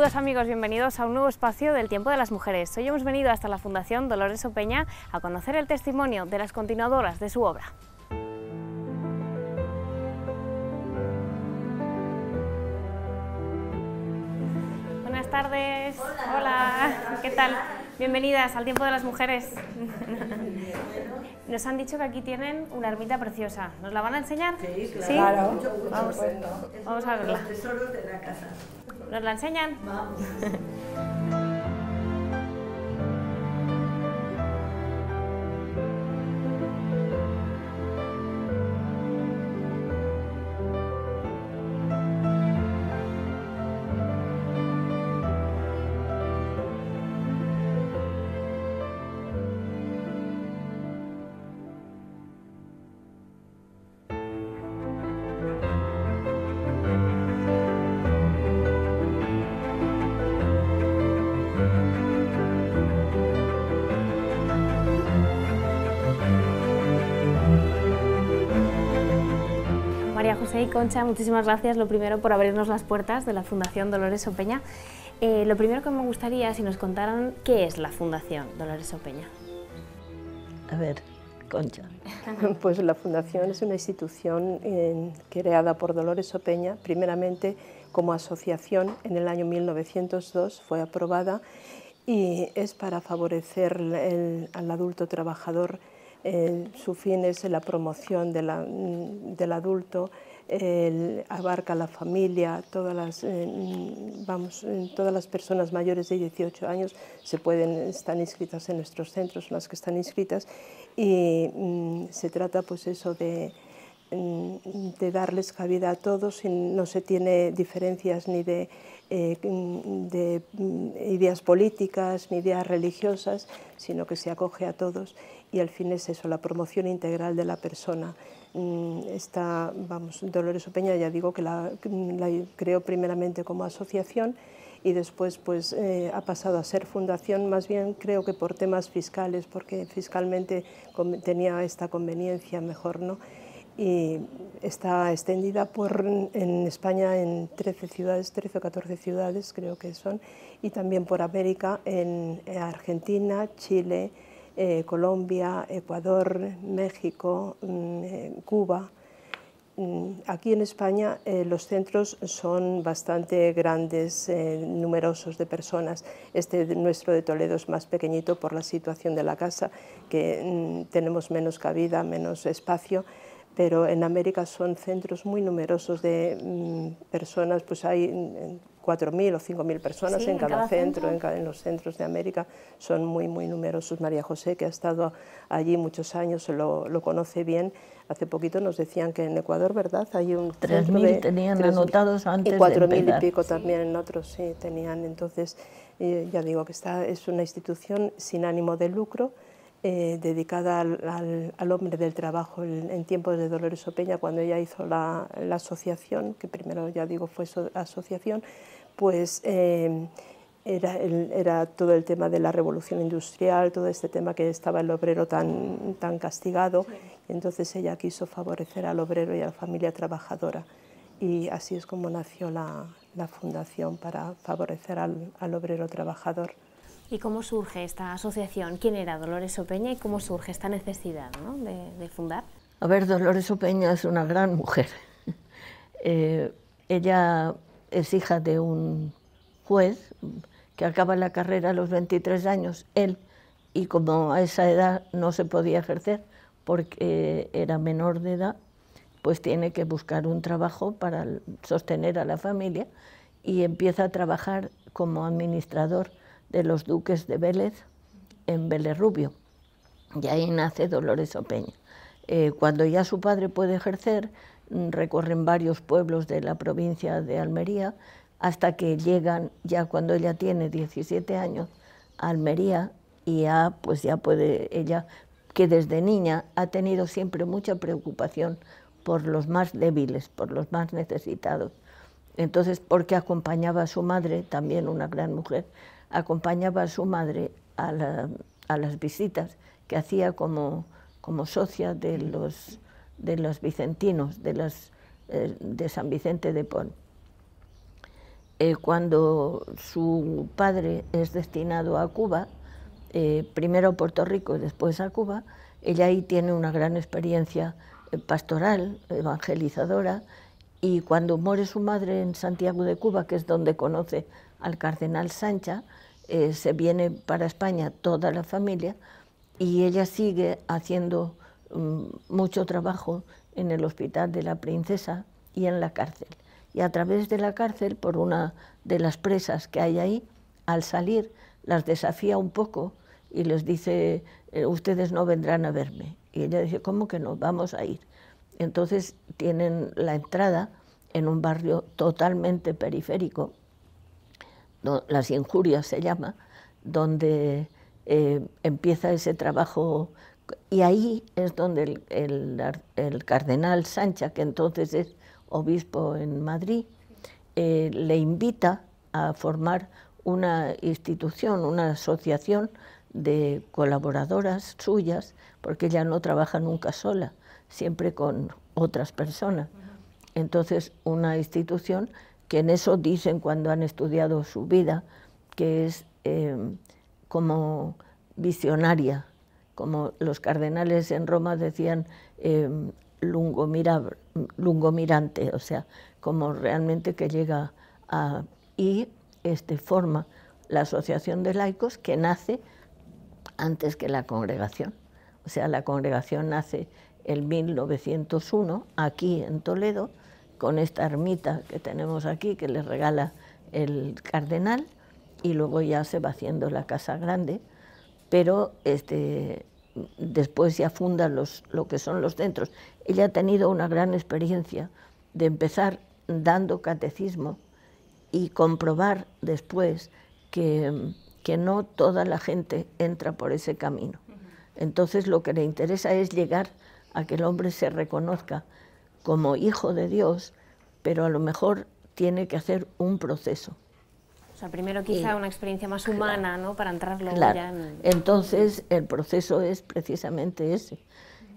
Saludos amigos, bienvenidos a un nuevo espacio del Tiempo de las Mujeres. Hoy hemos venido hasta la Fundación Dolores Opeña a conocer el testimonio de las continuadoras de su obra. Buenas tardes. Hola. ¿qué tal? Bienvenidas al Tiempo de las Mujeres. Nos han dicho que aquí tienen una ermita preciosa. ¿Nos la van a enseñar? Sí, claro. ¿Sí? vamos, a verla. de la casa. ¿Nos la enseñan? Vamos. Sí, Concha, muchísimas gracias, lo primero, por abrirnos las puertas de la Fundación Dolores Opeña. Eh, lo primero que me gustaría si nos contaran qué es la Fundación Dolores Opeña. A ver, Concha. Pues la Fundación es una institución eh, creada por Dolores Opeña, primeramente como asociación en el año 1902, fue aprobada y es para favorecer al adulto trabajador. Eh, su fin es la promoción mm, del adulto abarca la familia, todas las, vamos, todas las personas mayores de 18 años se pueden, están inscritas en nuestros centros, las que están inscritas, y mm, se trata pues eso de, mm, darles cabida a todos no se tiene diferencias ni de, eh, mm, de, ideas políticas ni ideas religiosas, sino que se acoge a todos y al fin es eso, la promoción integral de la persona. Mm, esta vamos, Dolores Opeña ya digo que la, creó primeramente como asociación y después pues eh, ha pasado a ser fundación, más bien creo que por temas fiscales, porque fiscalmente tenía esta conveniencia mejor, ¿no? Y está extendida por, en España en 13 ciudades, 13 o 14 ciudades creo que son, y también por América, en Argentina, Chile, eh, Colombia, Ecuador, México, mm, eh, Cuba. Mm, aquí en España eh, los centros son bastante grandes, numerosos de personas. Este nuestro de Toledo es más pequeñito por la situación de la casa, que mm, tenemos menos cabida, menos espacio, pero en América son centros muy numerosos de personas, pues hay 4.000 o 5.000 personas en cada, centro, En, en, los centros de América. Son muy, muy numerosos. María José, que ha estado allí muchos años, lo, conoce bien. Hace poquito nos decían que en Ecuador, ¿verdad? Hay un 3.000 tenían anotados antes. Y 4.000 y pico también en otros, sí, tenían. Entonces, eh, ya digo que está, es una institución sin ánimo de lucro eh, dedicada al, hombre del trabajo en, tiempos de Dolores Opeña, cuando ella hizo la, asociación, que primero ya digo fue asociación, pues eh, era, todo el tema de la revolución industrial, todo este tema que estaba el obrero tan, castigado, entonces ella quiso favorecer al obrero y a la familia trabajadora. Y así es como nació la, fundación para favorecer al obrero trabajador. ¿Y cómo surge esta asociación? ¿Quién era Dolores Opeña y cómo surge esta necesidad ¿no? de, fundar? A ver, Dolores Opeña es una gran mujer. Eh, ella es hija de un juez que acaba la carrera a los 23 años, él, y como a esa edad no se podía ejercer porque era menor de edad, pues tiene que buscar un trabajo para sostener a la familia y empieza a trabajar como administrador de los duques de Vélez en Vélez Rubio. Y ahí nace Dolores Opeña. Eh, cuando ya su padre puede ejercer, mm, recorren varios pueblos de la provincia de Almería hasta que llegan, ya cuando ella tiene 17 años, a Almería y ya, pues ya puede ella, que desde niña ha tenido siempre mucha preocupación por los más débiles, por los más necesitados. Entonces, porque acompañaba a su madre, también una gran mujer, acompañaba a su madre a, las visitas que hacía como, como socia de los, de los vicentinos, de, eh, San Vicente de Pon. Eh, cuando su padre es destinado a Cuba, eh, primero a Puerto Rico y después a Cuba, ella ahí tiene una gran experiencia pastoral, evangelizadora, y cuando muere su madre en Santiago de Cuba, que es donde conoce al cardenal Sancha, eh, se viene para España toda la familia y ella sigue haciendo mm, mucho trabajo en el hospital de la princesa y en la cárcel. Y a través de la cárcel, por una de las presas que hay ahí, al salir las desafía un poco y les dice, eh, ustedes no vendrán a verme. Y ella dice, ¿cómo que no? Vamos a ir. Entonces tienen la entrada en un barrio totalmente periférico las injurias se llama, donde eh, empieza ese trabajo y ahí es donde el, cardenal Sancha, que entonces es obispo en Madrid, eh, le invita a formar una institución, una asociación de colaboradoras suyas, porque ella no trabaja nunca sola, siempre con otras personas. Entonces, una institución que en eso dicen cuando han estudiado su vida, que es em, como visionaria, como los cardenales en Roma decían em, lungomirante, o sea, como realmente que llega a... y este, forma la asociación de laicos que nace antes que la congregación. O sea, la congregación nace en 1901, aquí en Toledo, con esta ermita que tenemos aquí, que le regala el cardenal, y luego ya se va haciendo la casa grande, pero este, después ya funda los, lo que son los centros. Ella ha tenido una gran experiencia de empezar dando catecismo y comprobar después que, que no toda la gente entra por ese camino. Entonces lo que le interesa es llegar a que el hombre se reconozca como hijo de Dios, pero a lo mejor tiene que hacer un proceso. O sea, primero quizá eh, una experiencia más humana, ¿no? Para entrar ya en... Entonces, el proceso es precisamente ese,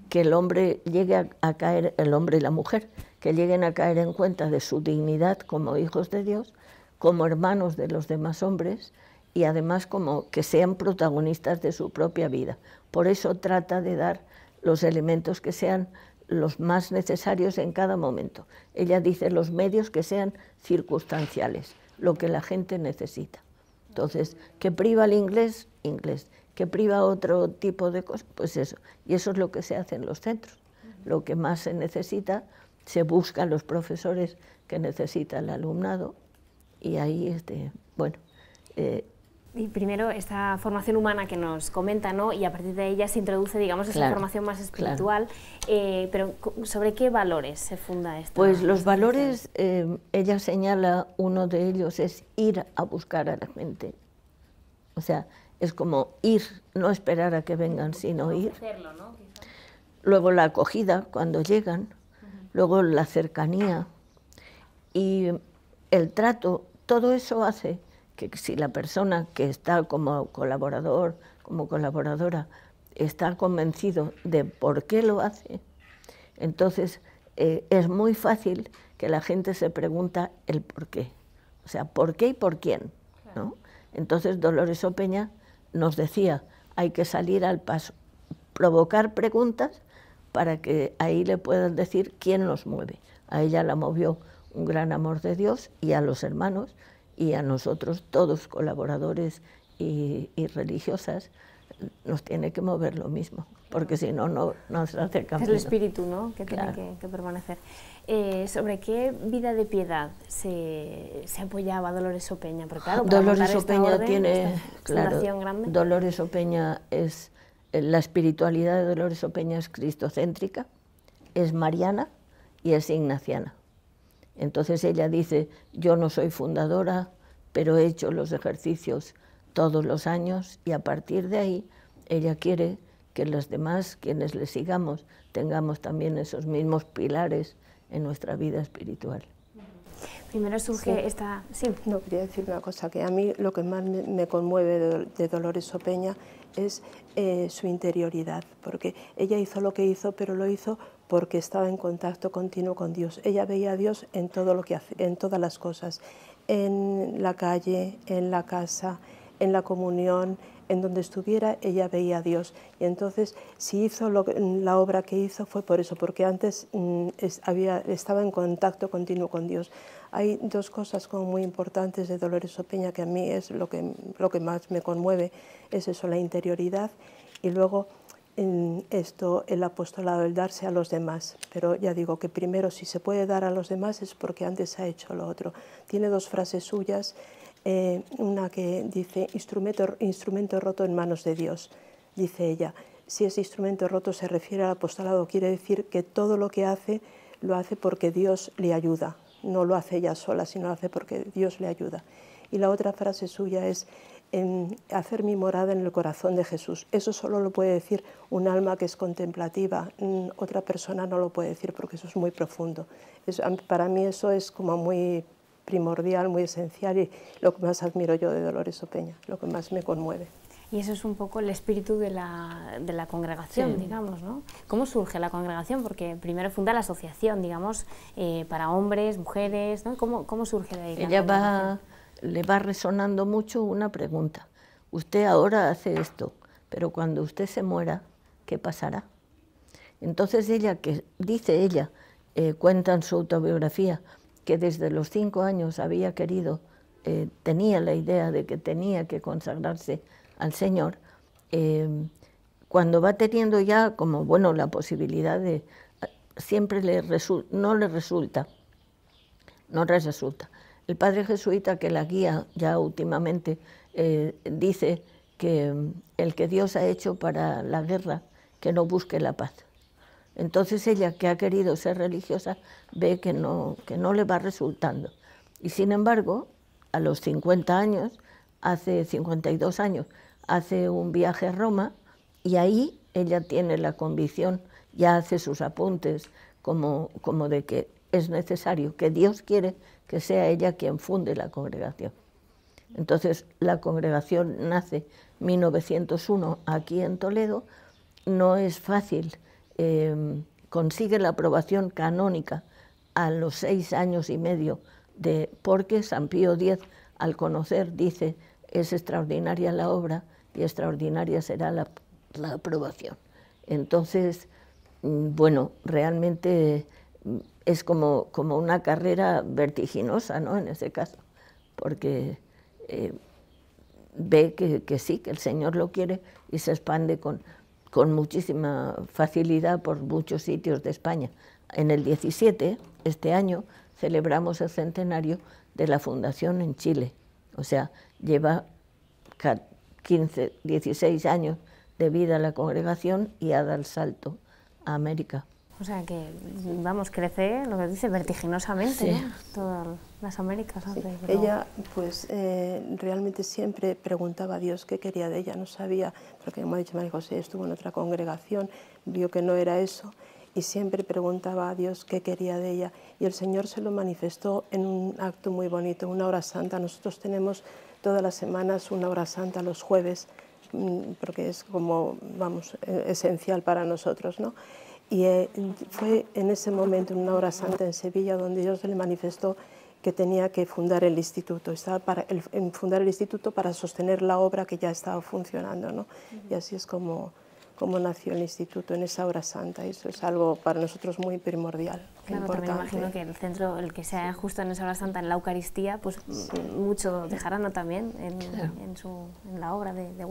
que el hombre llegue a, a, caer, el hombre y la mujer, que lleguen a caer en cuenta de su dignidad como hijos de Dios, como hermanos de los demás hombres y además como que sean protagonistas de su propia vida. Por eso trata de dar los elementos que sean los más necesarios en cada momento. Ella dice los medios que sean circunstanciales, lo que la gente necesita. Entonces, que priva el inglés, inglés, que priva otro tipo de cosas, pues eso. Y eso es lo que se hace en los centros. Lo que más se necesita, se buscan los profesores que necesita el alumnado y ahí, este, bueno, eh, y primero esta formación humana que nos comenta, ¿no? Y a partir de ella se introduce, digamos, esa formación más espiritual. Eh, pero ¿sobre qué valores se funda esto? Pues los valores, eh, ella señala, uno de ellos es ir a buscar a la gente. O sea, es como ir, no esperar a que vengan, sino ir. Luego la acogida cuando llegan, luego la cercanía y el trato, todo eso hace si la persona que está como colaborador, como colaboradora, está convencido de por qué lo hace, entonces eh, es muy fácil que la gente se pregunta el por qué. O sea, ¿por qué y por quién? Entonces Dolores Opeña nos decía, hay que salir al paso, provocar preguntas para que ahí le puedan decir quién los mueve. A ella la movió un gran amor de Dios y a los hermanos, y a nosotros todos colaboradores y, religiosas nos tiene que mover lo mismo, porque si no, no nos acercamos. Es el espíritu ¿no? que tiene que, permanecer. Eh, ¿Sobre qué vida de piedad se, apoyaba Dolores Opeña? Porque, claro, Dolores Opeña tiene. Claro, Dolores Opeña es. Eh, la espiritualidad de Dolores Opeña es cristocéntrica, es mariana y es ignaciana. Entonces ella dice, yo no soy fundadora, pero he hecho los ejercicios todos los años y a partir de ahí ella quiere que los demás, quienes le sigamos, tengamos también esos mismos pilares en nuestra vida espiritual. Primero surge esta... Sí. No, quería decir una cosa, que a mí lo que más me, conmueve de, Dolores Opeña es eh, su interioridad, porque ella hizo lo que hizo, pero lo hizo porque estaba en contacto continuo con Dios. Ella veía a Dios en, todo lo que hace, en todas las cosas, en la calle, en la casa, en la comunión, en donde estuviera, ella veía a Dios. Y entonces, si hizo la obra que hizo, fue por eso, porque antes mm, había, estaba en contacto continuo con Dios. Hay dos cosas como muy importantes de Dolores Opeña que a mí es lo que, lo que más me conmueve, es eso, la interioridad y luego en esto el apostolado, el darse a los demás. Pero ya digo que primero si se puede dar a los demás es porque antes ha hecho lo otro. Tiene dos frases suyas, eh, una que dice instrumento, instrumento roto en manos de Dios, dice ella. Si ese instrumento roto se refiere al apostolado, quiere decir que todo lo que hace lo hace porque Dios le ayuda. No lo hace ella sola, sino lo hace porque Dios le ayuda. Y la otra frase suya es, en hacer mi morada en el corazón de Jesús. Eso solo lo puede decir un alma que es contemplativa, mm, otra persona no lo puede decir porque eso es muy profundo. para mí eso es como muy primordial, muy esencial y lo que más admiro yo de Dolores Opeña, lo que más me conmueve. Y eso es un poco el espíritu de la, de la congregación, digamos, ¿no? ¿Cómo surge la congregación? Porque primero funda la asociación, digamos, eh, para hombres, mujeres, ¿no? ¿Cómo, cómo surge de ahí? Ella va le va resonando mucho una pregunta. Usted ahora hace esto, pero cuando usted se muera, ¿qué pasará? Entonces ella, que dice ella, eh, cuenta en su autobiografía, que desde los cinco años había querido, eh, tenía la idea de que tenía que consagrarse al Señor, eh, cuando va teniendo ya como, bueno, la posibilidad de, siempre le no le resulta, no le resulta, el padre jesuita que la guía ya últimamente eh, dice que mm, el que Dios ha hecho para la guerra, que no busque la paz. Entonces ella, que ha querido ser religiosa, ve que no, que no le va resultando. Y sin embargo, a los 50 años, hace 52 años, hace un viaje a Roma y ahí ella tiene la convicción, ya hace sus apuntes como, como de que es necesario, que Dios quiere que sea ella quien funde la congregación. Entonces, la congregación nace 1901 aquí en Toledo, no es fácil, em, consigue la aprobación canónica a los seis años y medio, de, porque San Pío X, al conocer, dice, es extraordinaria la obra y extraordinaria será la aprobación. Entonces, mm, bueno, realmente es como, una carrera vertiginosa, ¿no? En ese caso, porque eh, ve que, sí, que el Señor lo quiere y se expande con, muchísima facilidad por muchos sitios de España. En el 17, este año, celebramos el centenario de la fundación en Chile. O sea, lleva 15, 16 años de vida la congregación y ha dado el salto a América. O sea que, vamos, crece, lo que dice, vertiginosamente, todas las Américas. Ella, pues, eh, realmente siempre preguntaba a Dios qué quería de ella, no sabía, porque como ha dicho María José, estuvo en otra congregación, vio que no era eso, y siempre preguntaba a Dios qué quería de ella. Y el Señor se lo manifestó en un acto muy bonito, una hora santa. Nosotros tenemos todas las semanas una hora santa los jueves, mm, porque es como, vamos, e-, esencial para nosotros, ¿no? Y eh, fue en ese momento, en una hora santa en Sevilla, donde Dios le manifestó que tenía que fundar el instituto, estaba para el, en fundar el instituto para sostener la obra que ya estaba funcionando. ¿no? Y así es como, como nació el instituto en esa hora santa. Eso es algo para nosotros muy primordial. Claro, imagino que el centro, el que sea justo en esa hora santa, en la Eucaristía, pues mucho dejarán también en, en, su, en, la obra de, de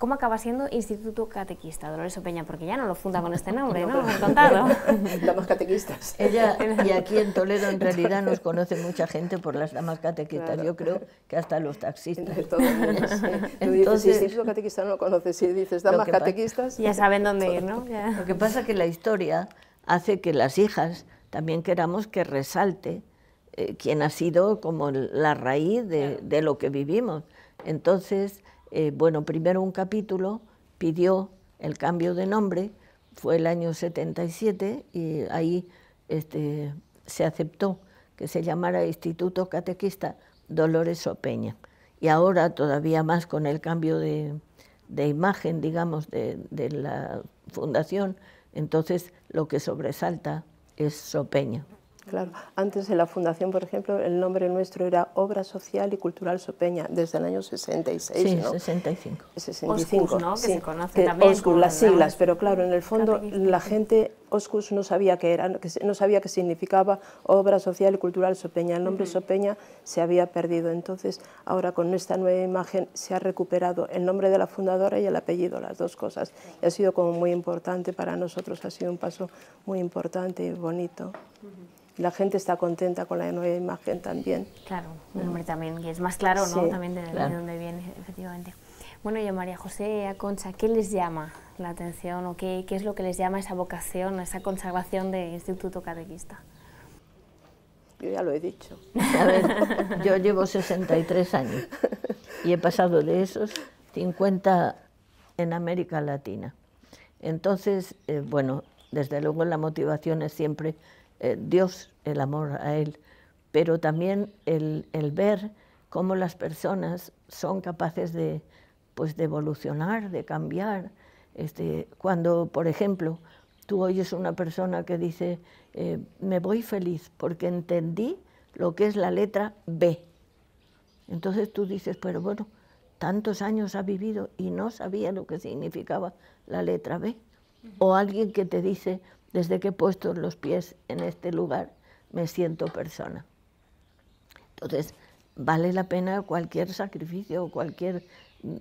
¿Cómo acaba siendo Instituto Catequista, Dolores Opeña? Porque ya no lo funda con este nombre, ¿no? he contado? damas catequistas. Ella, y aquí en Toledo en realidad nos conoce mucha gente por las damas catequistas. Yo creo que hasta los taxistas. Entonces, Tú dices Instituto Catequista no lo conoces, si dices damas catequistas... Ya saben dónde ir, ¿no? Lo que pasa es que la historia hace que las hijas también queramos que resalte eh, quien ha sido como la raíz de, de lo que vivimos. Entonces eh, bueno, primero un capítulo, pidió el cambio de nombre, fue el año 77 y ahí este, se aceptó que se llamara Instituto Catequista Dolores Sopeña. Y ahora todavía más con el cambio de, imagen, digamos, de, de la fundación, entonces lo que sobresalta es Sopeña. Claro. Antes de la fundación, por ejemplo, el nombre nuestro era Obra Social y Cultural Sopeña, desde el año 66, sí, ¿no? 65. 65. Oscus, ¿no? Que se conoce también. Oscus, las siglas, pero claro, en el fondo la gente, Oscus no sabía qué era, no sabía qué significaba Obra Social y Cultural Sopeña. El nombre Sopeña se había perdido. Entonces, ahora con esta nueva imagen se ha recuperado el nombre de la fundadora y el apellido, las dos cosas. Y ha sido como muy importante para nosotros, ha sido un paso muy importante y bonito la gente está contenta con la nueva imagen también. Claro, el nombre también, que es más claro, ¿no? también de, dónde viene, efectivamente. Bueno, yo María José, a ¿qué les llama la atención o qué, es lo que les llama esa vocación, esa consagración de Instituto Catequista? Yo ya lo he dicho. yo llevo 63 años y he pasado de esos 50 en América Latina. Entonces, eh, bueno, desde luego la motivación es siempre eh, Dios, el amor a Él, pero también el, ver cómo las personas son capaces de, pues, de evolucionar, de cambiar. Este, cuando, por ejemplo, tú oyes una persona que dice, eh, me voy feliz porque entendí lo que es la letra B. Entonces tú dices, pero bueno, tantos años ha vivido y no sabía lo que significaba la letra B. O alguien que te dice, desde que he puesto los pies en este lugar, me siento persona. Entonces, vale la pena cualquier sacrificio, cualquier... Mm,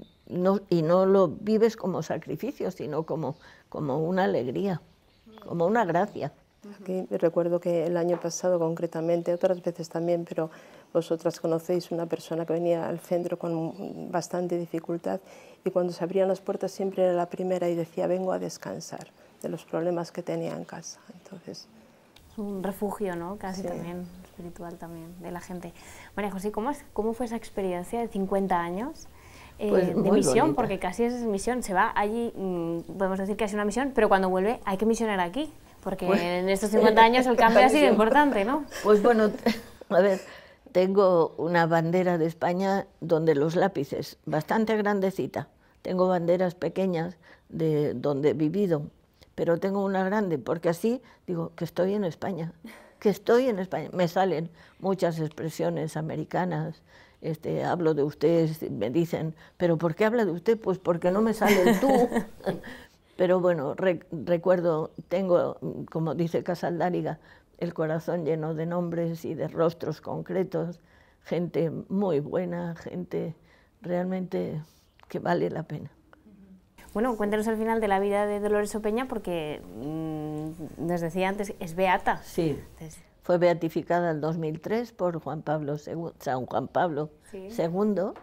y no lo vives como sacrificio, sino como, como una alegría, como una gracia. Aquí recuerdo que el año pasado concretamente, otras veces también, pero vosotras conocéis una persona que venía al centro con bastante dificultad y cuando se abrían las puertas siempre era la primera y decía, vengo a descansar de los problemas que tenía en casa. Entonces, es un refugio, ¿no? Casi también, espiritual también, de la gente. María José, ¿cómo, es, fue esa experiencia de 50 años? Eh, pues de misión, porque casi es misión, se va allí, mm, podemos decir que es una misión, pero cuando vuelve hay que misionar aquí, porque pues en estos 50 años el cambio ha sido importante, ¿no? Pues bueno, a ver, tengo una bandera de España donde los lápices, bastante grandecita, tengo banderas pequeñas de donde he vivido, pero tengo una grande, porque así digo que estoy en España, que estoy en España. Me salen muchas expresiones americanas, este, hablo de ustedes, me dicen, pero ¿por qué habla de usted? Pues porque no me sale el tú. pero bueno, recuerdo, tengo, como dice Casaldáriga, el corazón lleno de nombres y de rostros concretos, gente muy buena, gente realmente que vale la pena. Bueno, cuéntanos al final de la vida de Dolores Opeña, porque mm, nos decía antes, es beata. Sí. Fue beatificada en 2003 por Juan Pablo Juan Pablo II.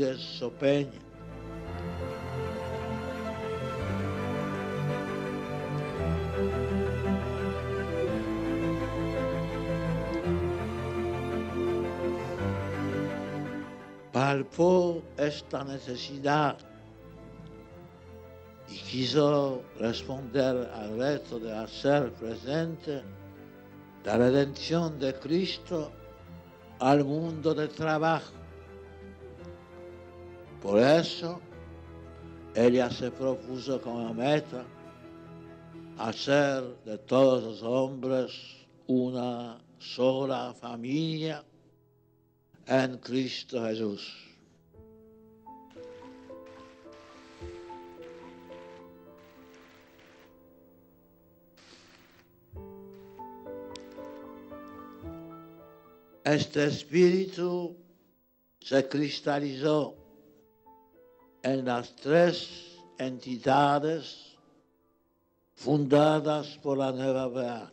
de Sopeña. Palpó esta necesidad y quiso responder al reto de hacer presente la redención de Cristo al mundo del trabajo. Por isso ele se propuso como meta a ser de todos os homens uma sola família em Cristo Jesús. Este espírito se cristalizou. en las tres entidades fundadas por la Nueva Beata.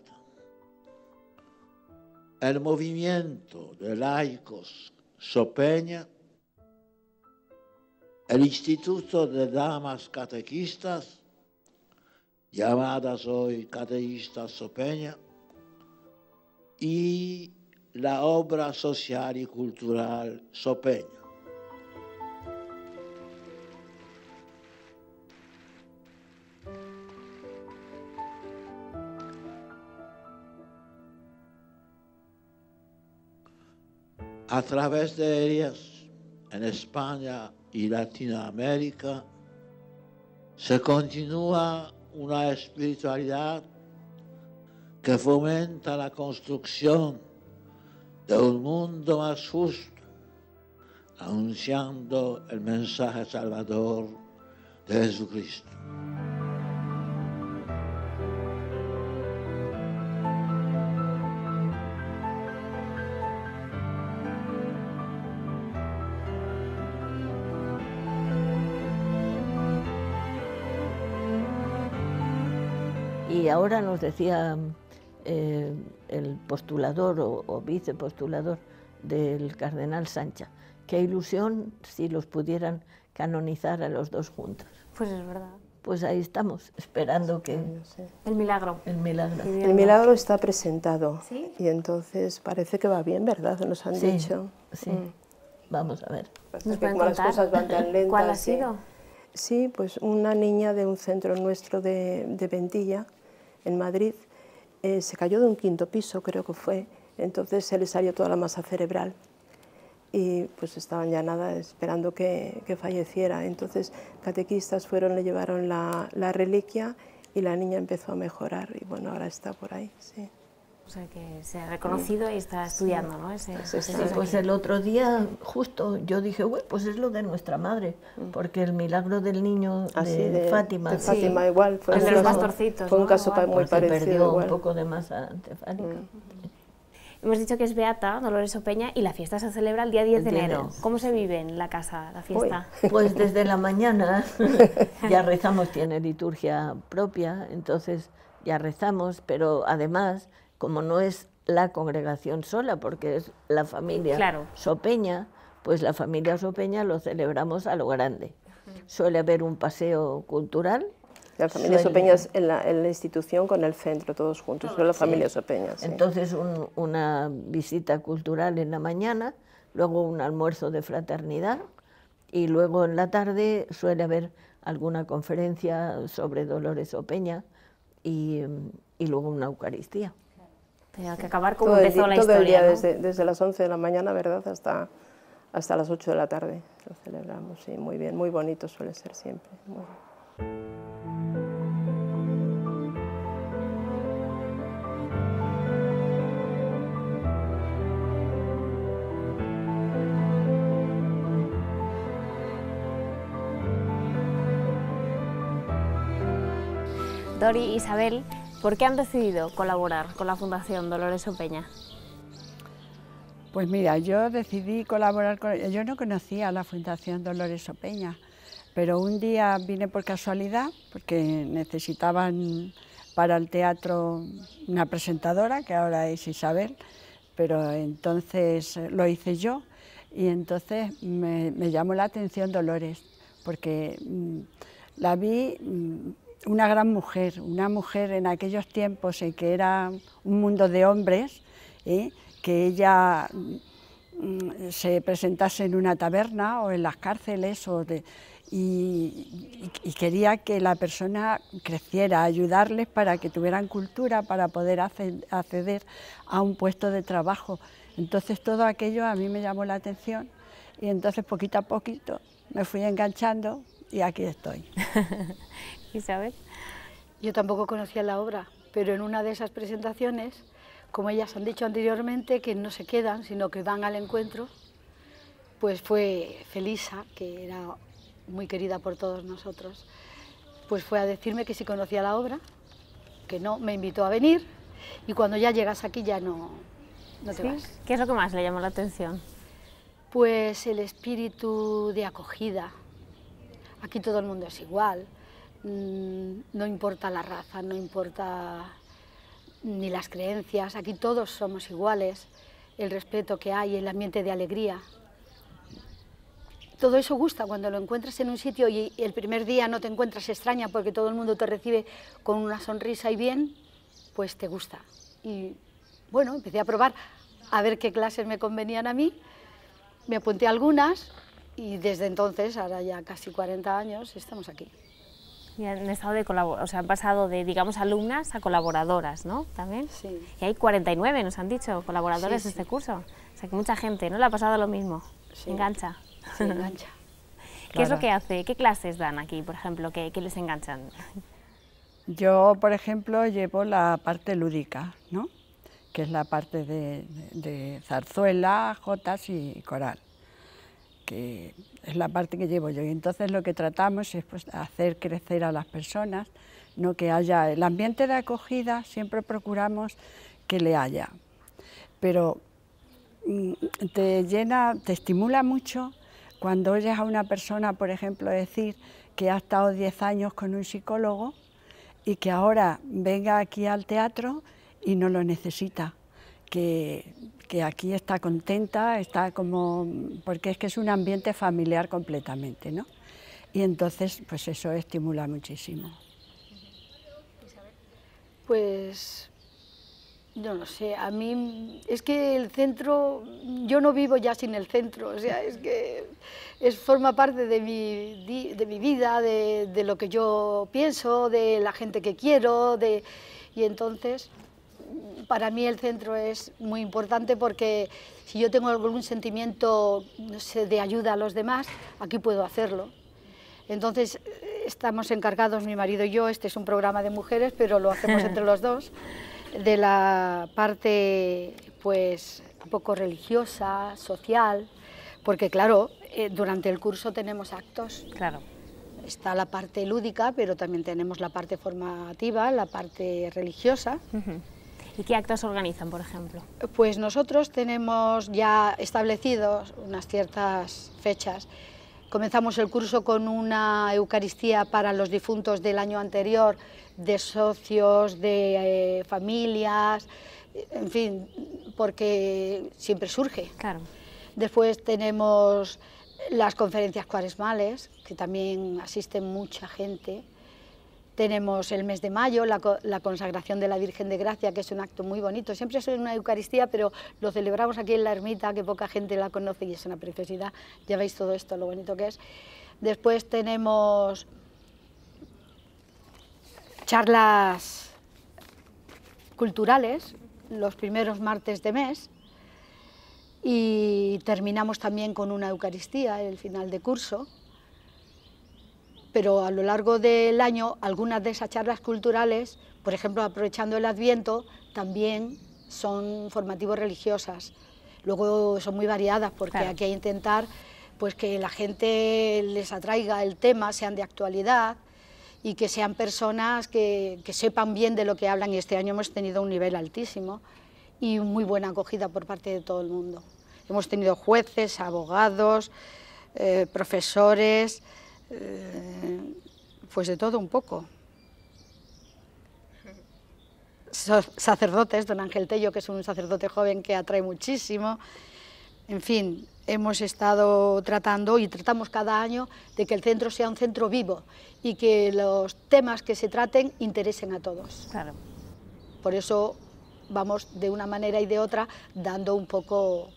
El movimiento de laicos Sopeña, el Instituto de Damas Catequistas, llamadas hoy Catequistas Sopeña, y la obra social y cultural Sopeña. A través de ellas en España y Latinoamérica se continúa una espiritualidad que fomenta la construcción de un mundo más justo, anunciando el mensaje salvador de Jesucristo. Y ahora nos decía eh, el postulador o, vicepostulador del cardenal Sancha, qué ilusión si los pudieran canonizar a los dos juntos. Pues es verdad. Pues ahí estamos, esperando que... El milagro. El milagro. El milagro está presentado. ¿Sí? Y entonces parece que va bien, ¿verdad? Nos han dicho. Sí. Mm. Vamos a ver. como las cosas van tan lentas, ¿Cuál ha sido? Sí, pues una niña de un centro nuestro de Ventilla, en Madrid, eh, se cayó de un quinto piso, creo que fue, entonces se le salió toda la masa cerebral y pues estaban ya nada esperando que, falleciera. Entonces catequistas fueron, le llevaron la, la reliquia y la niña empezó a mejorar y bueno, ahora está por ahí. Sí. O sea, que se ha reconocido y está estudiando, ¿no? Ese, pues, pues el otro día, justo, yo dije, pues es lo de nuestra madre, mm. porque el milagro del niño ah, de, Fátima. De igual, fue, los pastorcitos. Fue un caso muy pues parecido. un poco de masa mm. Hemos dicho que es Beata, Dolores Opeña, y la fiesta se celebra el día 10 de enero. ¿Cómo se vive en la casa la fiesta? pues desde la mañana ya rezamos, tiene liturgia propia, entonces ya rezamos, pero además como no es la congregación sola, porque es la familia claro. sopeña, pues la familia sopeña lo celebramos a lo grande. Suele haber un paseo cultural. La familia sopeña es en la, institución con el centro, todos juntos, son las familia familias Entonces una visita cultural en la mañana, luego un almuerzo de fraternidad y luego en la tarde suele haber alguna conferencia sobre Dolores Sopeña y luego una Eucaristía. Tenía que acabar como empezó la historia. día, desde, las 11 de la mañana, ¿verdad? Hasta, hasta las 8 de la tarde lo celebramos, sí, muy bien, muy bonito suele ser siempre. Dori Isabel ¿Por qué han decidido colaborar con la Fundación Dolores Opeña? Pues mira, yo decidí colaborar con... Yo no conocía a la Fundación Dolores Opeña, pero un día vine por casualidad, porque necesitaban para el teatro una presentadora, que ahora es Isabel, pero entonces lo hice yo, y entonces me, me llamó la atención Dolores, porque mm, la vi mm, una gran mujer, una mujer en aquellos tiempos en que era un mundo de hombres, ¿eh? que ella mm, se presentase en una taberna o en las cárceles y, quería que la persona creciera, ayudarles para que tuvieran cultura, para poder acceder a un puesto de trabajo. Entonces todo aquello a mí me llamó la atención y entonces poquito a poquito me fui enganchando y aquí estoy. Isabel. Yo tampoco conocía la obra, pero en una de esas presentaciones, como ellas han dicho anteriormente, que no se quedan, sino que van al encuentro, pues fue Felisa, que era muy querida por todos nosotros, pues fue a decirme que si conocía la obra, que no, me invitó a venir y cuando ya llegas aquí ya no, te ¿Qué es lo que más le llamó la atención? Pues el espíritu de acogida, Aquí todo el mundo es igual, mm, no importa la raza, no importa ni las creencias, aquí todos somos iguales, el respeto que hay, el ambiente de alegría. Todo eso gusta cuando lo encuentras en un sitio y el primer día no te encuentras extraña porque todo el mundo te recibe con una sonrisa y bien, pues te gusta. Y bueno, empecé a probar a ver qué clases me convenían a mí, me apunté algunas, y desde entonces, ahora ya casi 40 años, estamos aquí. Y han estado de o sea, han pasado de, digamos, alumnas a colaboradoras, ¿no? También. Sí. Y hay 49, nos han dicho, colaboradores de este curso. O sea, que mucha gente, ¿no? Le ha pasado lo mismo. Engancha. Se engancha. ¿Qué es lo que hace? ¿Qué clases dan aquí, por ejemplo? ¿Qué, les enganchan? Yo, por ejemplo, llevo la parte lúdica, ¿no? Que es la parte de zarzuela, jotas y coral que es la parte que llevo yo. Y entonces lo que tratamos es pues, hacer crecer a las personas, no que haya el ambiente de acogida, siempre procuramos que le haya. Pero mm, te llena, te estimula mucho cuando oyes a una persona, por ejemplo, decir que ha estado 10 años con un psicólogo y que ahora venga aquí al teatro y no lo necesita, que que aquí está contenta, está como, porque es que es un ambiente familiar completamente, ¿no? Y entonces, pues eso estimula muchísimo. Pues, yo no sé, a mí es que el centro, yo no vivo ya sin el centro, o sea, es que es, forma parte de mi, de mi vida, de, de lo que yo pienso, de la gente que quiero, de, y entonces para mí el centro es muy importante porque si yo tengo algún sentimiento de ayuda a los demás, aquí puedo hacerlo. Entonces estamos encargados, mi marido y yo, este es un programa de mujeres, pero lo hacemos entre los dos, de la parte pues un poco religiosa, social, porque claro, eh, durante el curso tenemos actos. Claro está la parte lúdica, pero también tenemos la parte formativa, la parte religiosa. ¿Y qué actos organizan, por ejemplo? Pues nosotros tenemos ya establecidos unas ciertas fechas. Comenzamos el curso con una Eucaristía para los difuntos del año anterior, de socios, de eh, familias, en fin, porque siempre surge. Claro. Después tenemos las conferencias cuaresmales, que también asisten mucha gente. Tenemos el mes de mayo, la, consagración de la Virgen de Gracia, que es un acto muy bonito. Siempre es una Eucaristía, pero lo celebramos aquí en la ermita, que poca gente la conoce y es una preciosidad. Ya veis todo esto, lo bonito que es. Después tenemos charlas culturales, los primeros martes de mes, y terminamos también con una Eucaristía, el final de curso, pero a lo largo del año algunas de esas charlas culturales, por ejemplo aprovechando el Adviento, también son formativos religiosas. Luego son muy variadas porque aquí hay que intentar pues que la gente les atraiga el tema, sean de actualidad y que sean personas que, sepan bien de lo que hablan y este año hemos tenido un nivel altísimo y muy buena acogida por parte de todo el mundo. Hemos tenido jueces, abogados, eh, profesores, eh, pues de todo un poco. Sacerdotes, don Ángel Tello, que es un sacerdote joven que atrae muchísimo. En fin, hemos estado tratando y tratamos cada año de que el centro sea un centro vivo y que los temas que se traten interesen a todos. Claro. Por eso vamos de una manera y de otra dando un poco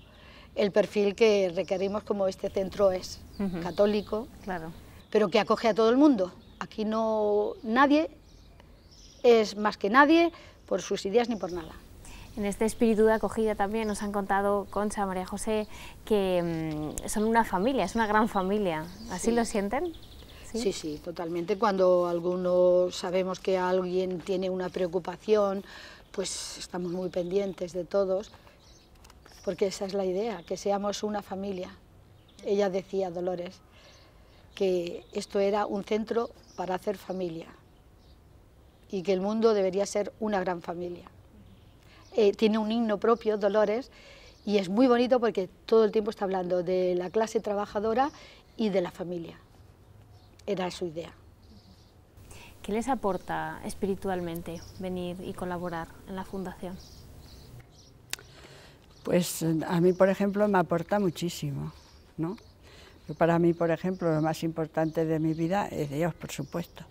el perfil que requerimos como este centro es, católico, claro pero que acoge a todo el mundo. Aquí no nadie es más que nadie por sus ideas ni por nada. En este espíritu de acogida también nos han contado Concha, María José, que mm, son una familia, es una gran familia. ¿Así lo sienten? ¿Sí? ¿Sí? sí, totalmente. Cuando algunos sabemos que alguien tiene una preocupación, pues estamos muy pendientes de todos, porque esa es la idea, que seamos una familia. Ella decía, Dolores, que esto era un centro para hacer familia y que el mundo debería ser una gran familia. Eh, tiene un himno propio, Dolores, y es muy bonito porque todo el tiempo está hablando de la clase trabajadora y de la familia. Era su idea. ¿Qué les aporta espiritualmente venir y colaborar en la fundación? Pues eh, a mí, por ejemplo, me aporta muchísimo, ¿no? para mí, por ejemplo, lo más importante de mi vida es Dios, por supuesto.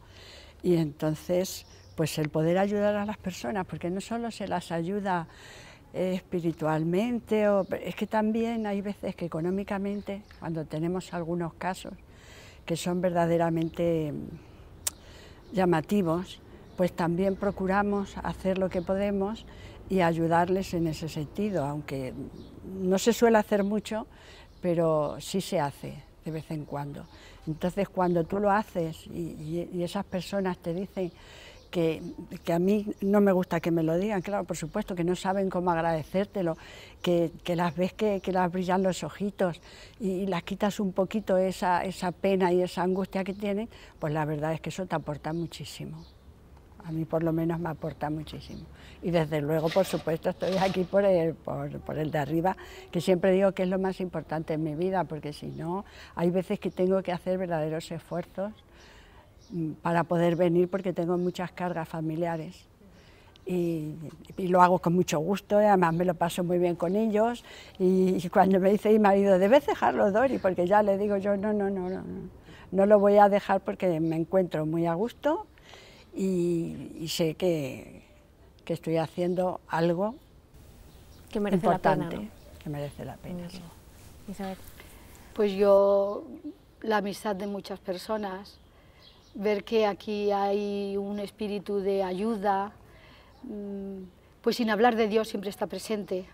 Y entonces, pues el poder ayudar a las personas, porque no solo se las ayuda eh, espiritualmente, es que también hay veces que económicamente, cuando tenemos algunos casos que son verdaderamente mm, llamativos, pues también procuramos hacer lo que podemos y ayudarles en ese sentido, aunque no se suele hacer mucho, pero sí se hace de vez en cuando. Entonces cuando tú lo haces y, esas personas te dicen que, a mí no me gusta que me lo digan, claro, por supuesto, que no saben cómo agradecértelo, que, que las ves que, las brillan los ojitos y, y las quitas un poquito esa, esa pena y esa angustia que tienen, pues la verdad es que eso te aporta muchísimo. A mí por lo menos me aporta muchísimo. Y desde luego, por supuesto, estoy aquí por el, de arriba, que siempre digo que es lo más importante en mi vida, porque si no, hay veces que tengo que hacer verdaderos esfuerzos mm, para poder venir porque tengo muchas cargas familiares. Y, lo hago con mucho gusto, además me lo paso muy bien con ellos. Y, cuando me dice mi marido, debes dejarlo, Dori, porque ya le digo yo, no, no, no, no, no, no lo voy a dejar porque me encuentro muy a gusto y, sé que, estoy haciendo algo que merece importante, la que merece la pena. Pues yo, la amistad de muchas personas, ver que aquí hay un espíritu de ayuda, mm, pues sin hablar de Dios siempre está presente,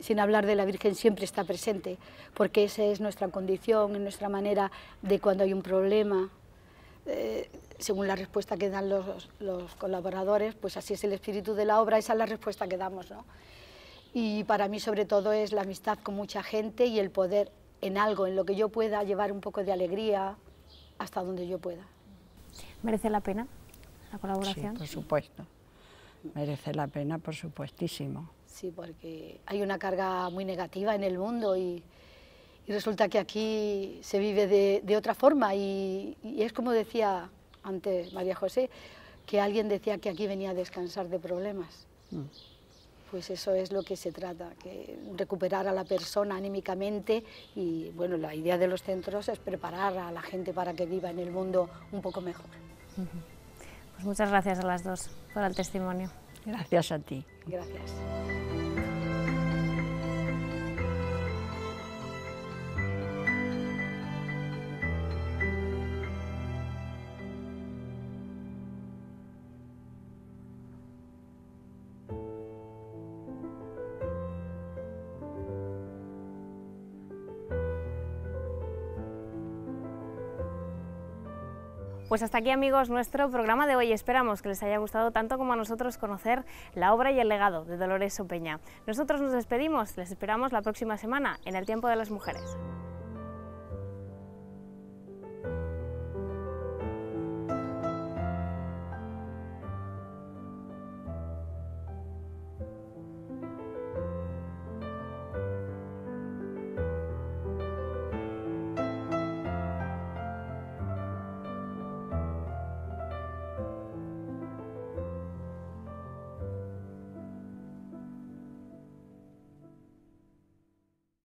sin hablar de la Virgen siempre está presente, porque esa es nuestra condición, nuestra manera de cuando hay un problema, eh, según la respuesta que dan los, los, colaboradores, pues así es el espíritu de la obra, esa es la respuesta que damos. ¿no? Y para mí sobre todo es la amistad con mucha gente y el poder en algo, en lo que yo pueda llevar un poco de alegría hasta donde yo pueda. ¿Merece la pena la colaboración? Sí, por supuesto. Merece la pena, por supuestísimo. Sí, porque hay una carga muy negativa en el mundo y, y resulta que aquí se vive de, otra forma y, es como decía antes María José, que alguien decía que aquí venía a descansar de problemas. Mm. Pues eso es lo que se trata, que recuperar a la persona anímicamente y bueno, la idea de los centros es preparar a la gente para que viva en el mundo un poco mejor. Pues muchas gracias a las dos por el testimonio. Gracias a ti. Gracias. Pues hasta aquí amigos nuestro programa de hoy. Esperamos que les haya gustado tanto como a nosotros conocer la obra y el legado de Dolores Opeña. Nosotros nos despedimos, les esperamos la próxima semana en el Tiempo de las Mujeres.